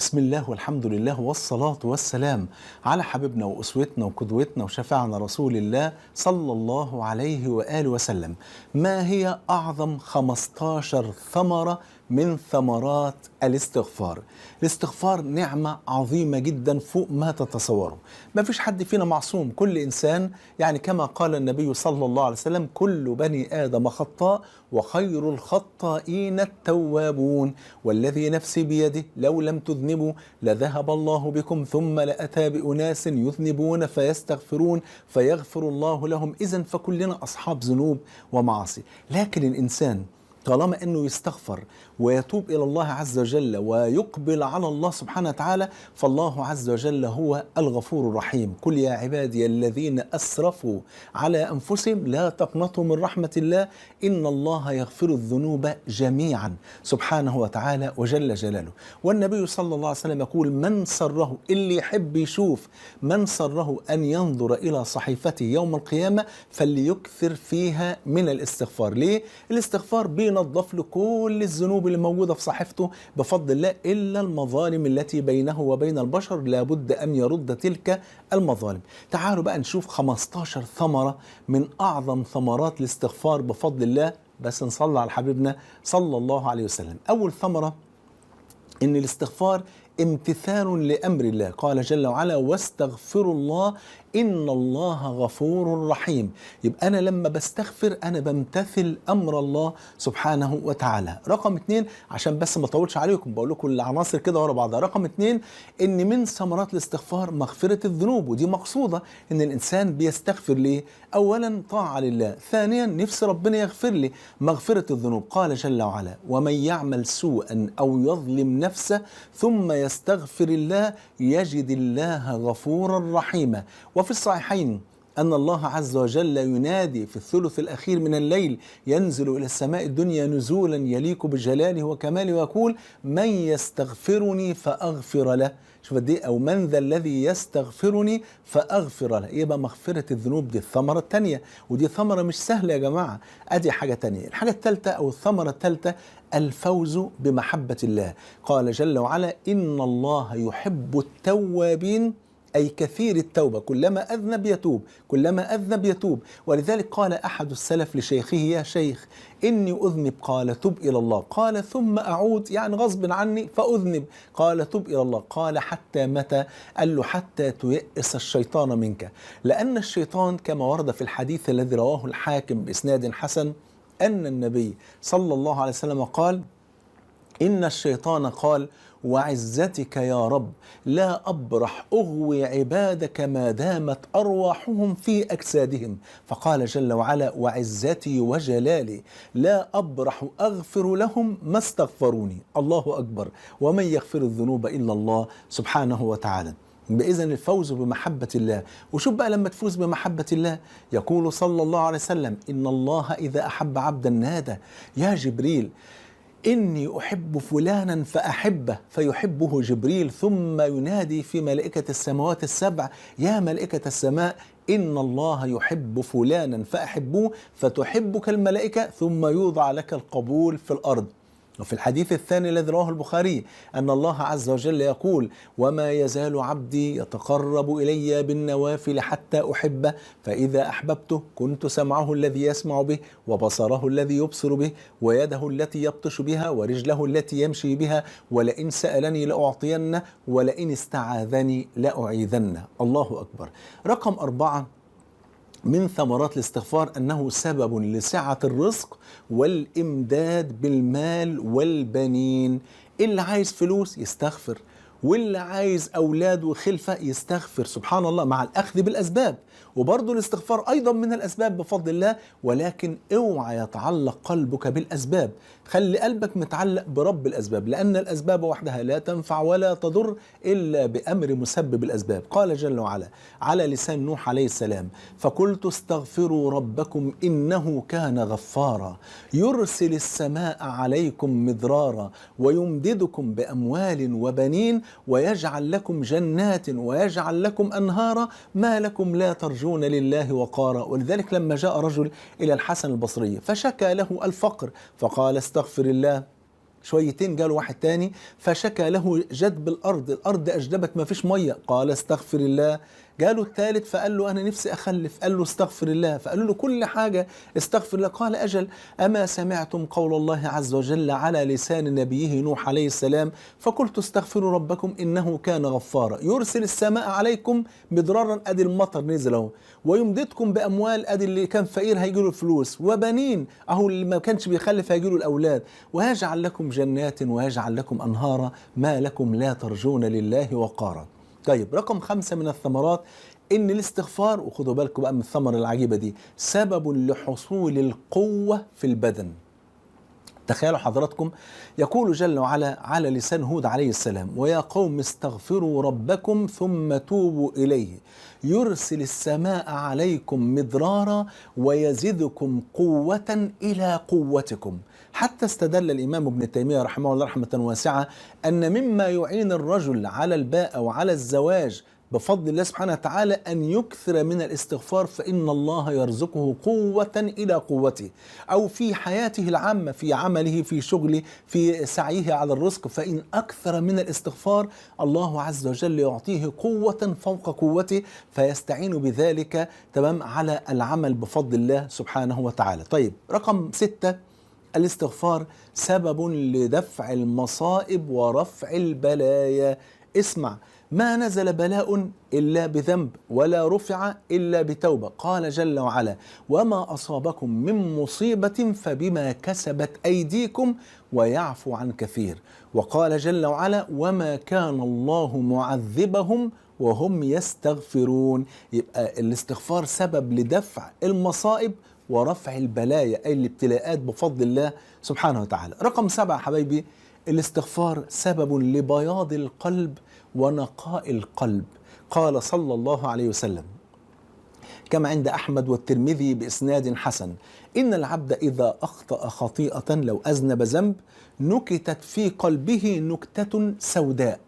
بسم الله والحمد لله والصلاة والسلام على حبيبنا وأسوتنا وقدوتنا وشفاعنا رسول الله صلى الله عليه وآله وسلم ما هي أعظم 15 ثمرة من ثمرات الاستغفار الاستغفار نعمة عظيمة جدا فوق ما تتصوره ما فيش حد فينا معصوم كل إنسان يعني كما قال النبي صلى الله عليه وسلم كل بني آدم خطاء وخير الخطائين التوابون والذي نفسي بيده لو لم تذنبوا لذهب الله بكم ثم لأتى بأناس يذنبون فيستغفرون فيغفر الله لهم إذا فكلنا أصحاب ذنوب ومعاصي لكن الإنسان طالما أنه يستغفر ويتوب إلى الله عز وجل ويقبل على الله سبحانه وتعالى فالله عز وجل هو الغفور الرحيم قل يا عبادي الذين أسرفوا على أنفسهم لا تقنطوا من رحمة الله إن الله يغفر الذنوب جميعا سبحانه وتعالى وجل جلاله والنبي صلى الله عليه وسلم يقول من سره اللي يحب يشوف من سره أن ينظر إلى صحيفته يوم القيامة فليكثر فيها من الاستغفار ليه؟ الاستغفار بينظف له كل الذنوب اللي موجوده في صحيفته بفضل الله الا المظالم التي بينه وبين البشر لابد ان يرد تلك المظالم تعالوا بقى نشوف 15 ثمره من اعظم ثمرات الاستغفار بفضل الله بس نصلي على حبيبنا صلى الله عليه وسلم اول ثمره ان الاستغفار امتثال لامر الله قال جل وعلا واستغفروا الله إن الله غفور رحيم يبقى أنا لما بستغفر أنا بمتثل أمر الله سبحانه وتعالى رقم اتنين عشان بس ما أطولش عليكم بقول لكم العناصر كده ورا بعضها رقم اتنين إن من ثمرات الاستغفار مغفرة الذنوب ودي مقصودة إن الإنسان بيستغفر ليه أولا طاعة لله ثانيا نفس ربنا يغفر لي مغفرة الذنوب قال جل وعلا ومن يعمل سوءا أو يظلم نفسه ثم يستغفر الله يجد الله غفورا رحيما وفي الصحيحين أن الله عز وجل ينادي في الثلث الأخير من الليل ينزل إلى السماء الدنيا نزولا يليق بجلاله وكماله ويقول من يستغفرني فأغفر له شوف دي إيه؟ أو من ذا الذي يستغفرني فأغفر له يبقى مغفرة الذنوب دي الثمرة الثانية ودي ثمرة مش سهلة يا جماعة أدي حاجة تانية الحاجة الثالثة أو الثمرة الثالثة الفوز بمحبة الله قال جل وعلا إن الله يحب التوابين أي كثير التوبة كلما أذنب يتوب كلما أذنب يتوب ولذلك قال أحد السلف لشيخه يا شيخ إني أذنب قال تب إلى الله قال ثم أعود يعني غصب عني فأذنب قال تب إلى الله قال حتى متى قال له حتى تيأس الشيطان منك لأن الشيطان كما ورد في الحديث الذي رواه الحاكم بإسناد حسن أن النبي صلى الله عليه وسلم قال إن الشيطان قال وعزتك يا رب لا أبرح أغوي عبادك ما دامت أرواحهم في أجسادهم فقال جل وعلا وعزتي وجلالي لا أبرح أغفر لهم ما استغفروني الله أكبر ومن يغفر الذنوب إلا الله سبحانه وتعالى بإذن الفوز بمحبة الله وشوف بقى لما تفوز بمحبة الله يقول صلى الله عليه وسلم إن الله إذا أحب عبدا نادى يا جبريل إني أحب فلانا فأحبه فيحبه جبريل ثم ينادي في ملائكة السماوات السبع يا ملائكة السماء إن الله يحب فلانا فأحبوه فتحبك الملائكة ثم يوضع لك القبول في الأرض وفي الحديث الثاني الذي رواه البخاري أن الله عز وجل يقول وما يزال عبدي يتقرب إلي بالنوافل حتى أحبه فإذا أحببته كنت سمعه الذي يسمع به وبصره الذي يبصر به ويده التي يبطش بها ورجله التي يمشي بها ولئن سألني لأعطينه ولئن استعاذني لأعيذنه الله أكبر رقم أربعة من ثمرات الاستغفار انه سبب لسعه الرزق والامداد بالمال والبنين اللي عايز فلوس يستغفر واللي عايز اولاد وخلفه يستغفر سبحان الله مع الاخذ بالاسباب وبرضه الاستغفار ايضا من الاسباب بفضل الله ولكن اوعى يتعلق قلبك بالاسباب خلي قلبك متعلق برب الاسباب لان الاسباب وحدها لا تنفع ولا تضر الا بامر مسبب الاسباب قال جل وعلا على لسان نوح عليه السلام فقلت استغفروا ربكم انه كان غفارا يرسل السماء عليكم مدرارا ويمددكم باموال وبنين ويجعل لكم جنات ويجعل لكم انهارا ما لكم لا ترى يرجون لله وقارا ولذلك لما جاء رجل إلى الحسن البصري فشكى له الفقر فقال استغفر الله شويتين قال واحد تاني فشكى له جدب الارض الارض اجدبت ما فيش ميه قال استغفر الله جاله الثالث فقال له أنا نفسي أخلف قال له استغفر الله فقال له كل حاجة استغفر الله قال أجل أما سمعتم قول الله عز وجل على لسان نبيه نوح عليه السلام فقلت استغفروا ربكم إنه كان غفارا يرسل السماء عليكم مدرارا أدي المطر نزل أهو ويمددكم بأموال أدي اللي كان فقير هيجي له فلوس وبنين أهو اللي ما كانش بيخلف هيجي له الأولاد ويجعل لكم جنات ويجعل لكم أنهارا ما لكم لا ترجون لله وقارا طيب رقم خمسة من الثمرات ان الاستغفار وخذوا بالكم بقى من الثمره العجيبه دي سبب لحصول القوه في البدن تخيلوا حضراتكم يقول جل وعلا على لسان هود عليه السلام ويا قوم استغفروا ربكم ثم توبوا اليه يرسل السماء عليكم مدرارا ويزدكم قوه الى قوتكم حتى استدل الإمام ابن تيمية رحمه الله رحمة واسعة أن مما يعين الرجل على الباء أو على الزواج بفضل الله سبحانه وتعالى أن يكثر من الاستغفار فإن الله يرزقه قوة إلى قوته أو في حياته العامة في عمله في شغله في سعيه على الرزق فإن أكثر من الاستغفار الله عز وجل يعطيه قوة فوق قوته فيستعين بذلك تمام على العمل بفضل الله سبحانه وتعالى طيب رقم ستة الاستغفار سبب لدفع المصائب ورفع البلايا اسمع ما نزل بلاء الا بذنب ولا رفع الا بتوبه قال جل وعلا وما اصابكم من مصيبه فبما كسبت ايديكم ويعفو عن كثير وقال جل وعلا وما كان الله معذبهم وهم يستغفرون يبقى الاستغفار سبب لدفع المصائب ورفع البلايا أي الابتلاءات بفضل الله سبحانه وتعالى رقم سبعة حبايبي الاستغفار سبب لبياض القلب ونقاء القلب قال صلى الله عليه وسلم كما عند أحمد والترمذي بإسناد حسن إن العبد إذا أخطأ خطيئة لو أذنب ذنب نكتت في قلبه نكتة سوداء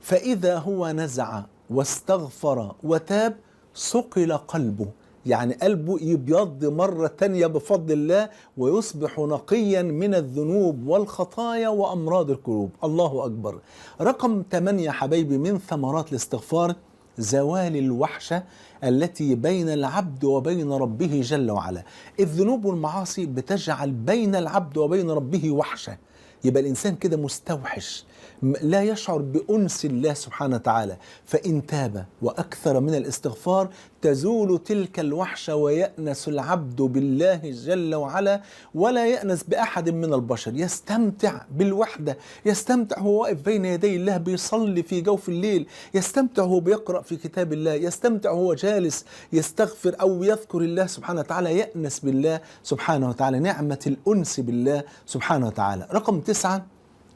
فإذا هو نزع واستغفر وتاب صقل قلبه يعني قلبه يبيض مرة تانية بفضل الله ويصبح نقيا من الذنوب والخطايا وأمراض القلوب الله أكبر رقم 8 حبايبي من ثمرات الاستغفار زوال الوحشة التي بين العبد وبين ربه جل وعلا الذنوب والمعاصي بتجعل بين العبد وبين ربه وحشة يبقى الإنسان كده مستوحش لا يشعر بأنس الله سبحانه وتعالى فإن تاب وأكثر من الاستغفار تزول تلك الوحشة ويأنس العبد بالله جل وعلا ولا يأنس بأحد من البشر يستمتع بالوحدة يستمتع هو واقف بين يدي الله بيصلي في جوف الليل يستمتع هو بيقرأ في كتاب الله يستمتع هو جالس يستغفر أو يذكر الله سبحانه وتعالى يأنس بالله سبحانه وتعالى نعمة الأنس بالله سبحانه وتعالى رقم تسعة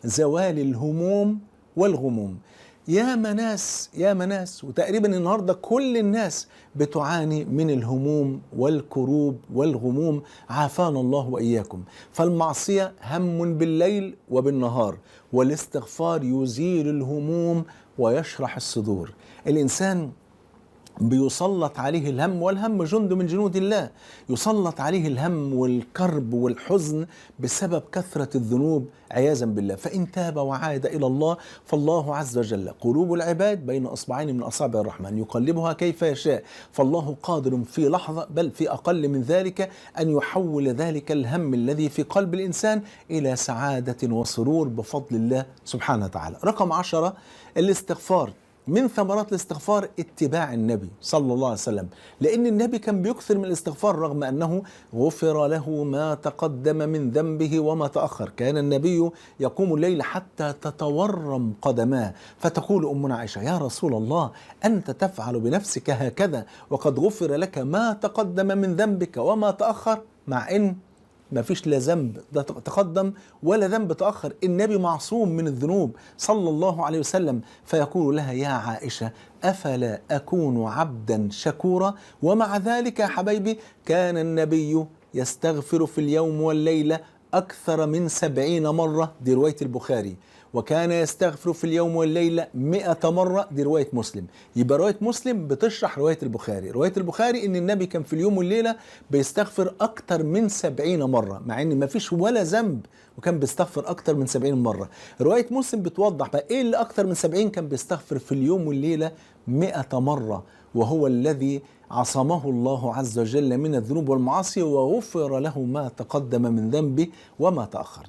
زوال الهموم والغموم يا مناس يا مناس وتقريبا النهارده كل الناس بتعاني من الهموم والكروب والغموم عافانا الله واياكم فالمعصيه هم بالليل وبالنهار والاستغفار يزيل الهموم ويشرح الصدور الانسان بيسلط عليه الهم والهم جند من جنود الله يسلط عليه الهم والكرب والحزن بسبب كثرة الذنوب عياذا بالله فإن تاب وعاد إلى الله فالله عز وجل قلوب العباد بين أصبعين من أصابع الرحمن يقلبها كيف يشاء فالله قادر في لحظة بل في أقل من ذلك أن يحول ذلك الهم الذي في قلب الإنسان إلى سعادة وسرور بفضل الله سبحانه وتعالى رقم عشرة الاستغفار من ثمرات الاستغفار اتباع النبي صلى الله عليه وسلم لأن النبي كان بيكثر من الاستغفار رغم أنه غفر له ما تقدم من ذنبه وما تأخر كان النبي يقوم الليل حتى تتورم قدماه فتقول أمنا عائشة يا رسول الله أنت تفعل بنفسك هكذا وقد غفر لك ما تقدم من ذنبك وما تأخر مع أن ما فيش لا ذنب تقدم ولا ذنب تأخر النبي معصوم من الذنوب صلى الله عليه وسلم فيقول لها يا عائشة أفلا أكون عبدا شكورا ومع ذلك يا حبايبي كان النبي يستغفر في اليوم والليلة أكثر من سبعين مرة دي رواية البخاري وكان يستغفر في اليوم والليلة مئة مرة دي رواية مسلم يبقى رواية مسلم بتشرح رواية البخاري رواية البخاري ان النبي كان في اليوم والليلة بيستغفر اكتر من سبعين مرة مع ان ما فيش ولا ذنب وكان بيستغفر اكتر من سبعين مرة رواية مسلم بتوضح بقى ايه اللي اكتر من سبعين كان بيستغفر في اليوم والليلة مئة مرة وهو الذي عصمه الله عز وجل من الذنوب والمعاصي وغفر له ما تقدم من ذنبه وما تأخر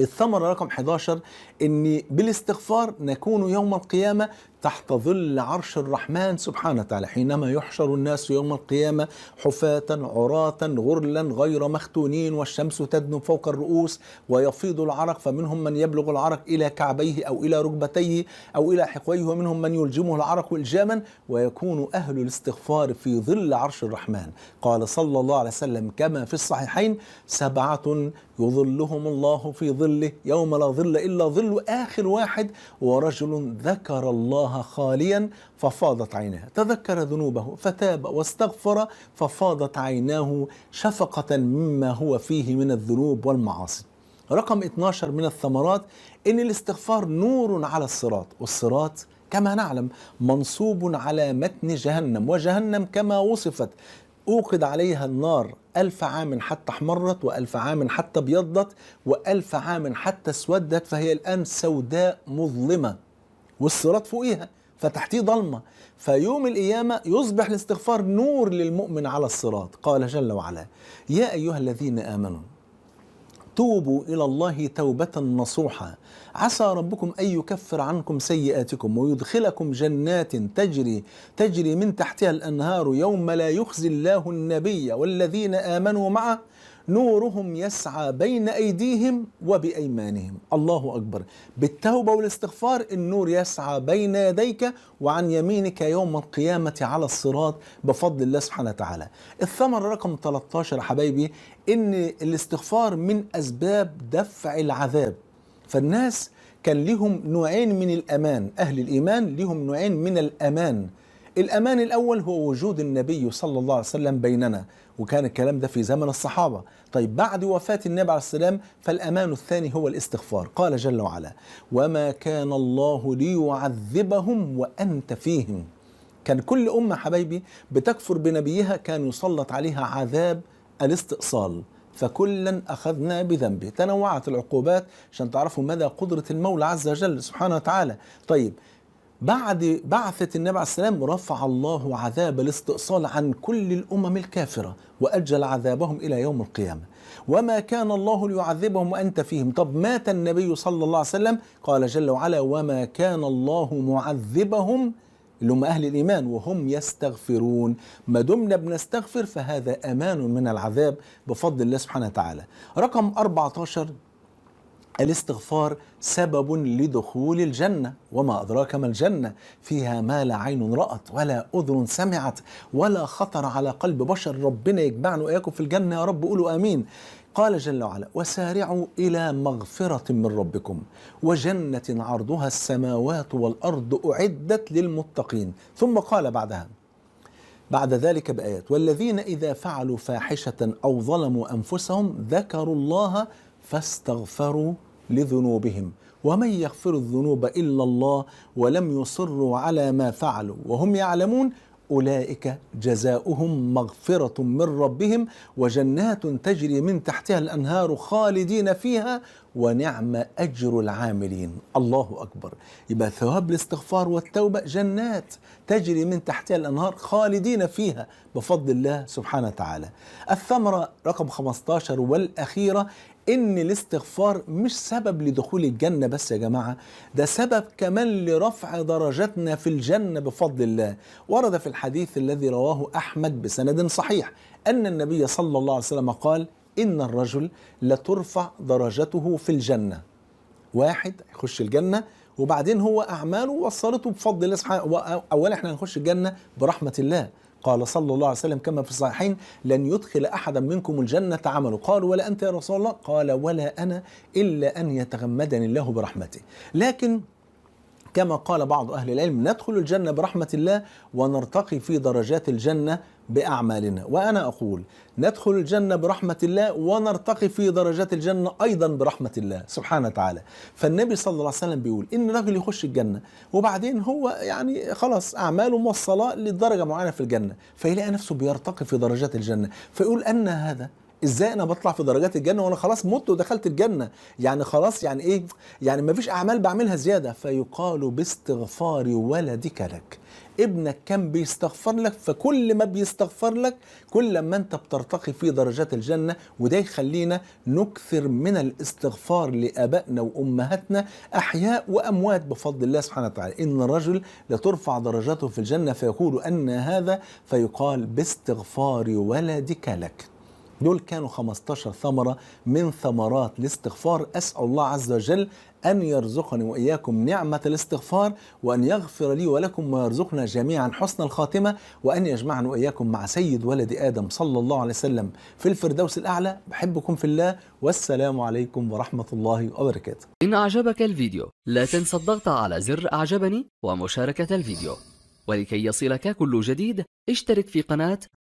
الثمرة رقم 11 أن بالاستغفار نكون يوم القيامة تحت ظل عرش الرحمن سبحانه وتعالى حينما يحشر الناس يوم القيامة حفاة عراة غرلا غير مختونين والشمس تدنو فوق الرؤوس ويفيض العرق فمنهم من يبلغ العرق إلى كعبيه أو إلى ركبتيه أو إلى حقويه ومنهم من يلجمه العرق إلجاما ويكون أهل الاستغفار في ظل عرش الرحمن قال صلى الله عليه وسلم كما في الصحيحين سبعة يظلهم الله في ظله يوم لا ظل إلا ظل آخر واحد ورجل ذكر الله الله خاليا ففاضت عيناه تذكر ذنوبه فتاب واستغفر ففاضت عيناه شفقة مما هو فيه من الذنوب والمعاصي رقم 12 من الثمرات ان الاستغفار نور على الصراط والصراط كما نعلم منصوب على متن جهنم وجهنم كما وصفت أوقد عليها النار ألف عام حتى احمرت وألف عام حتى ابيضت وألف عام حتى اسودت فهي الآن سوداء مظلمة والصراط فوقيها فتحتيه ضلمة فيوم القيامة يصبح الاستغفار نور للمؤمن على الصراط قال جل وعلا يا أيها الذين آمنوا توبوا إلى الله توبة نصوحا عسى ربكم أن يكفر عنكم سيئاتكم ويدخلكم جنات تجري تجري من تحتها الأنهار يوم لا يخزي الله النبي والذين آمنوا معه نورهم يسعى بين أيديهم وبأيمانهم الله أكبر بالتوبة والاستغفار النور يسعى بين يديك وعن يمينك يوم القيامة على الصراط بفضل الله سبحانه وتعالى الثمر رقم 13 حبايبي إن الاستغفار من أسباب دفع العذاب فالناس كان لهم نوعين من الأمان أهل الإيمان لهم نوعين من الأمان الأمان الأول هو وجود النبي صلى الله عليه وسلم بيننا وكان الكلام ده في زمن الصحابة طيب بعد وفاة النبي عليه السلام فالأمان الثاني هو الاستغفار قال جل وعلا وما كان الله ليعذبهم وأنت فيهم كان كل أمة حبايبي بتكفر بنبيها كان يسلط عليها عذاب الاستئصال فكلا أخذنا بذنبه تنوعت العقوبات عشان تعرفوا مدى قدرة المولى عز وجل سبحانه وتعالى طيب بعد بعثة النبي عليه السلام رفع الله عذاب الاستئصال عن كل الأمم الكافرة وأجل عذابهم إلى يوم القيامة وما كان الله ليعذبهم وأنت فيهم طب مات النبي صلى الله عليه وسلم قال جل وعلا وما كان الله معذبهم اللي هم أهل الإيمان وهم يستغفرون ما دمنا بنستغفر فهذا أمان من العذاب بفضل الله سبحانه وتعالى رقم 14 الاستغفار سبب لدخول الجنة وما أدراك ما الجنة فيها ما لا عين رأت ولا أذن سمعت ولا خطر على قلب بشر ربنا يجمعنا وإياكم في الجنة يا رب قولوا آمين قال جل وعلا وسارعوا إلى مغفرة من ربكم وجنة عرضها السماوات والأرض أعدت للمتقين ثم قال بعدها بعد ذلك بآيات والذين إذا فعلوا فاحشة أو ظلموا أنفسهم ذكروا الله فاستغفروا لذنوبهم ومن يغفر الذنوب الا الله ولم يصروا على ما فعلوا وهم يعلمون اولئك جزاؤهم مغفره من ربهم وجنات تجري من تحتها الانهار خالدين فيها ونعم اجر العاملين الله اكبر يبقى ثواب الاستغفار والتوبه جنات تجري من تحتها الانهار خالدين فيها بفضل الله سبحانه وتعالى الثمره رقم 15 والاخيره ان الاستغفار مش سبب لدخول الجنه بس يا جماعه ده سبب كمان لرفع درجاتنا في الجنه بفضل الله ورد في الحديث الذي رواه احمد بسند صحيح ان النبي صلى الله عليه وسلم قال ان الرجل لترفع درجته في الجنه واحد يخش الجنه وبعدين هو اعماله وصلته بفضل الله سبحانه اولا احنا هنخش الجنه برحمه الله قال صلى الله عليه وسلم كما في الصحيحين لن يدخل أحدا منكم الجنة عمله قال ولا أنت يا رسول الله قال ولا أنا إلا أن يتغمدني الله برحمته لكن كما قال بعض أهل العلم ندخل الجنة برحمة الله ونرتقي في درجات الجنة باعمالنا وانا اقول ندخل الجنه برحمه الله ونرتقي في درجات الجنه ايضا برحمه الله سبحانه وتعالى فالنبي صلى الله عليه وسلم بيقول ان الرجل يخش الجنه وبعدين هو يعني خلاص اعماله موصله لدرجه معينه في الجنه فيلاقي نفسه بيرتقي في درجات الجنه فيقول ان هذا ازاي انا بطلع في درجات الجنه وانا خلاص مت ودخلت الجنه يعني خلاص يعني ايه يعني ما فيش اعمال بعملها زياده فيقال باستغفار ولدك لك ابنك كان بيستغفر لك فكل ما بيستغفر لك كل ما انت بترتقي في درجات الجنه وده يخلينا نكثر من الاستغفار لابائنا وامهاتنا احياء واموات بفضل الله سبحانه وتعالى ان الرجل لترفع درجاته في الجنه فيقول ان هذا فيقال باستغفار ولدك لك دول كانوا 15 ثمرة من ثمرات الاستغفار أسأل الله عز وجل أن يرزقني وإياكم نعمة الاستغفار وأن يغفر لي ولكم ويرزقنا جميعا حسن الخاتمة وأن يجمعنا وإياكم مع سيد ولد آدم صلى الله عليه وسلم في الفردوس الأعلى بحبكم في الله والسلام عليكم ورحمة الله وبركاته إن أعجبك الفيديو لا تنسى الضغط على زر أعجبني ومشاركة الفيديو ولكي يصلك كل جديد اشترك في قناة